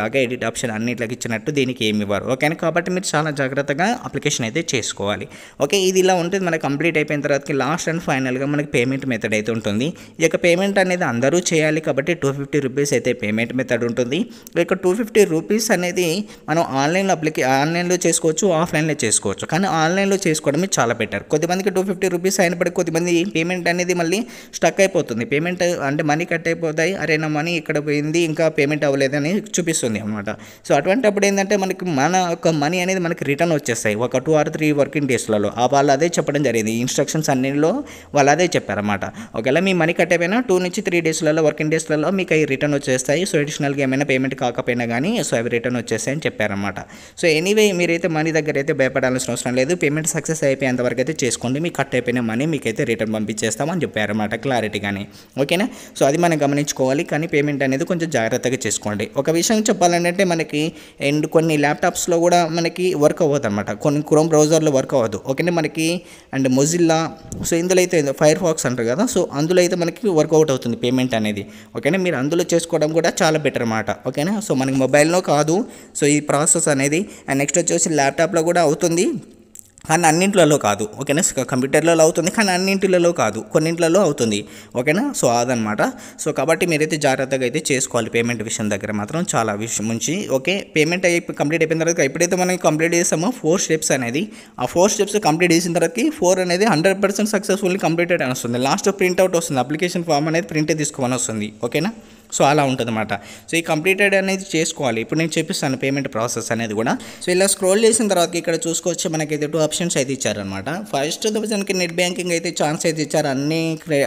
లాగా ఎడిట్ ఆప్షన్ అన్నిట్లకి ఇచ్చినట్టు దీనికి ఏమి ఇవ్వరు ఓకేనా కాబట్టి మీరు చాలా జాగ్రత్తగా అప్లికేషన్ అయితే చేసుకోవాలి ఓకే ఇది ఇలా ఉంటుంది మనకి కంప్లీట్ అయిపోయిన తర్వాత లాస్ట్ అండ్ ఫైనల్గా మనకి పేమెంట్ మెథడ్ అయితే ఉంటుంది ఈ యొక్క పేమెంట్ అనేది అందరూ చేయాలి కాబట్టి టూ ఫిఫ్టీ రూపీస్ అయితే పేమెంట్ మెథడ్ ఉంటుంది ఇక టూ ఫిఫ్టీ రూపీస్ అనేది మనం ఆన్లైన్లో అప్లికే ఆన్లైన్లో చేసుకోవచ్చు ఆఫ్లైన్లో చేసుకోవచ్చు కానీ ఆన్లైన్లో చేసుకోవడమే చాలా బెటర్ కొద్దిమందికి టూ ఫిఫ్టీ రూపీస్ అయినప్పటికీ కొద్దిమంది పేమెంట్ అనేది మళ్ళీ స్టక్ అయిపోతుంది పేమెంట్ అంటే మనీ కట్ అయిపోతాయి అరే నా మనీ ఇక్కడ పోయింది ఇంకా పేమెంట్ అవ్వలేదని చూపిస్తుంది అనమాట సో అటువంటి అప్పుడు ఏంటంటే మనకి మన యొక్క మనీ అనేది మనకి రిటర్న్ వచ్చేస్తాయి ఒక టూ ఆర్ త్రీ వర్కింగ్ డేస్లలో వాళ్ళు అదే చెప్పడం జరిగింది ఇన్స్ట్రక్షన్స్ అన్నింటిలో వాళ్ళు అదే చెప్పారన్నమాట ఒకవేళ మీ మనీ కట్ అయిపోయినా టూ నుంచి త్రీ డేస్లలో వర్కింగ్ డేస్లలో మీకు అవి రిటర్న్ వచ్చేస్తాయి సో అడిషనల్గా ఏమైనా పేమెంట్ కాకపోయినా కానీ సో అవి రిటర్న్ అని చెప్పారనమాట సో ఎనీవే మీరైతే మనీ దగ్గర అయితే భయపడాల్సిన అవసరం లేదు పేమెంట్ సక్సెస్ అయిపోయేంత వరకు అయితే చేసుకోండి మీకు కట్ అయిపోయిన మనీ మీకైతే రిటర్న్ పంపించేస్తామని చెప్పారనమాట క్లారిటీగానే ఓకేనా సో అది మనం గమనించుకోవాలి కానీ పేమెంట్ అనేది కొంచెం జాగ్రత్తగా చేసుకోండి ఒక విషయం చెప్పాలంటే మనకి అండ్ కొన్ని ల్యాప్టాప్స్లో కూడా మనకి వర్క్ అవ్వదు అనమాట కొన్ని క్రోమ్ బ్రౌజర్లో వర్క్ అవ్వదు ఓకేనా మనకి అండ్ మొజిల్లా సో ఇందులో అయితే ఫైర్ ఫాక్స్ అంటారు కదా సో అందులో అయితే మనకి వర్కౌట్ అవుతుంది పేమెంట్ అనేది ఓకేనా మీరు అందులో చేసుకోవడం కూడా చాలా బెటర్ అనమాట ఓకేనా సో మనకి మొబైల్లో కాదు కాదు సో ఈ ప్రాసెస్ అనేది అండ్ నెక్స్ట్ వచ్చేసి ల్యాప్టాప్లో కూడా అవుతుంది కానీ అన్నింటిలో కాదు ఓకేనా కంప్యూటర్లలో అవుతుంది కానీ అన్నింటిలో కాదు కొన్నింటిలో అవుతుంది ఓకేనా సో అదనమాట సో కాబట్టి మీరైతే జాగ్రత్తగా అయితే చేసుకోవాలి పేమెంట్ విషయం దగ్గర మాత్రం చాలా విషయం నుంచి ఓకే పేమెంట్ అయ్యి కంప్లీట్ అయిపోయిన తర్వాత ఎప్పుడైతే మనం కంప్లీట్ చేస్తామో ఫోర్ స్టెప్స్ అనేది ఆ ఫోర్ స్టెప్స్ కంప్లీట్ చేసిన తర్వాత ఫోర్ అనేది హండ్రెడ్ పర్సెంట్ సక్సెస్ఫుల్లీ కంప్లీటెడ్ అని వస్తుంది లాస్ట్ ప్రింట్అవుట్ వస్తుంది అప్లికేషన్ ఫామ్ అనేది ప్రింటే తీసుకోవాలని వస్తుంది ఓకేనా సో అలా ఉంటుందన్నమాట సో ఈ కంప్లీటెడ్ అనేది చేసుకోవాలి ఇప్పుడు నేను చెప్పిస్తాను పేమెంట్ ప్రాసెస్ అనేది కూడా సో ఇలా స్క్రోల్ చేసిన తర్వాత ఇక్కడ చూసుకోవచ్చు మనకైతే టూ ఆప్షన్స్ అయితే ఇచ్చారనమాట ఫస్ట్ దానికి నెట్ బ్యాంకింగ్ అయితే ఛాన్స్ అయితే ఇచ్చారు అన్ని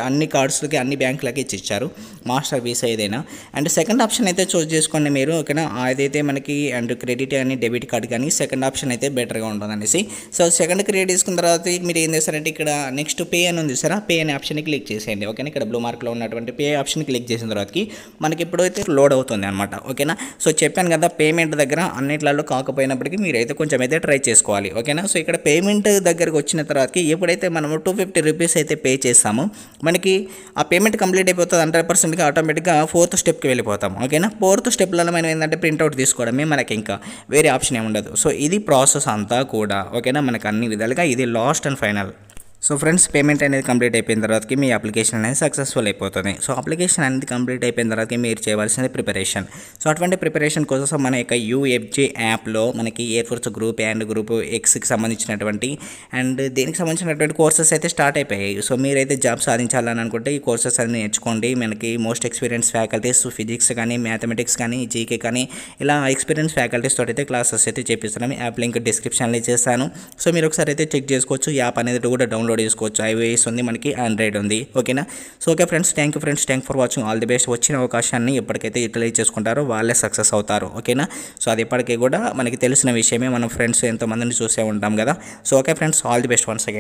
అన్ని కార్డ్స్కి అన్ని బ్యాంకులకి ఇచ్చి ఇచ్చారు మాస్టర్ వీసా ఏదైనా అండ్ సెకండ్ ఆప్షన్ అయితే చూస్ చేసుకోండి మీరు ఓకేనా అదైతే మనకి అండ్ క్రెడిట్ కానీ డెబిట్ కార్డ్ కానీ సెకండ్ ఆప్షన్ అయితే బెటర్గా ఉంటుంది అనేసి సో సెకండ్ క్రియేట్ చేసుకున్న తర్వాత మీరు ఏం చేస్తారంటే ఇక్కడ నెక్స్ట్ పే అని ఉంది సరే పే అనే ఆప్షన్ క్లిక్ చేసేయండి ఓకేనా ఇక్కడ బ్లూ మార్క్లో ఉన్నటువంటి పే ఆప్షన్ క్లిక్ చేసిన తర్వాతకి మనకి ఇప్పుడైతే లోడ్ అవుతుంది అనమాట ఓకేనా సో చెప్పాను కదా పేమెంట్ దగ్గర అన్నిట్లలో కాకపోయినప్పటికీ మీరైతే కొంచెం అయితే ట్రై చేసుకోవాలి ఓకేనా సో ఇక్కడ పేమెంట్ దగ్గరకు వచ్చిన తర్వాతకి ఎప్పుడైతే మనము టూ ఫిఫ్టీ రూపీస్ అయితే పే చేస్తామో మనకి ఆ పేమెంట్ కంప్లీట్ అయిపోతుంది హండ్రెడ్ పర్సెంట్గా ఆటోమేటిక్గా ఫోర్త్ స్టెప్కి వెళ్ళిపోతాం ఓకేనా ఫోర్త్ స్టెప్లలో మనం ఏంటంటే ప్రింట్అవుట్ తీసుకోవడమే మనకి ఇంకా వేరే ఆప్షన్ ఏమి ఉండదు సో ఇది ప్రాసెస్ అంతా కూడా ఓకేనా మనకు అన్ని విధాలుగా ఇది last and final so friends payment అనేది కంప్లీట్ అయిపోయిన తర్వాతకి మీ అప్లికేషన్ అనేది సక్సెస్ఫుల్ అయిపోతుంది సో అప్లికేషన్ అనేది కంప్లీట్ అయిపోయిన తర్వాతకి మీరు చేయవలసిన ప్రిపరేషన్ సో అటువంటి ప్రిపరేషన్ కోసం మన యొక్క యూఎఫ్జే యాప్లో మనకి air force group and group ఎక్స్కి సంబంధించినటువంటి అండ్ దీనికి సంబంధించినటువంటి కోర్సెస్ అయితే స్టార్ట్ అయిపోయాయి సో మీరైతే జాబ్ సాధించాలని అనుకుంటే ఈ కోర్సెస్ అన్ని నేర్చుకోండి మనకి మోస్ట్ ఎక్స్పీరియన్స్ ఫ్యాకల్టీస్ ఫిజిక్స్ కానీ మ్యాథమెటిక్స్ కానీ జీకే కానీ ఇలా ఎక్స్పీరియన్స్ ఫ్యాకల్టీస్ తోటి అయితే క్లాసెస్ అయితే చేపిస్తున్నాం యాప్ లింక్ డిస్క్రిప్షన్లో చేస్తాను సో మీరు ఒకసారి అయితే చెక్ చేసుకోవచ్చు యాప్ అనేది కూడా డౌన్లోడ్ డౌన్లోడ్ చేసుకోవచ్చు ఐవీఎస్ ఉంది మనకి ఆండ్రాయిడ్ ఉంది ఓకేనా so okay friends thank friends thank for watching all the best వచ్చిన అవకాశాన్ని ఎప్పటికైతే యూటిలైజ్ చేసుకుంటారో వాళ్ళే సక్సెస్ అవుతారు ఓకేనా సో అది ఎప్పటికీ కూడా మనకి తెలిసిన విషయమే మనం ఫ్రెండ్స్ ఎంతోమందిని చూసే ఉంటాం కదా so okay friends all the best once again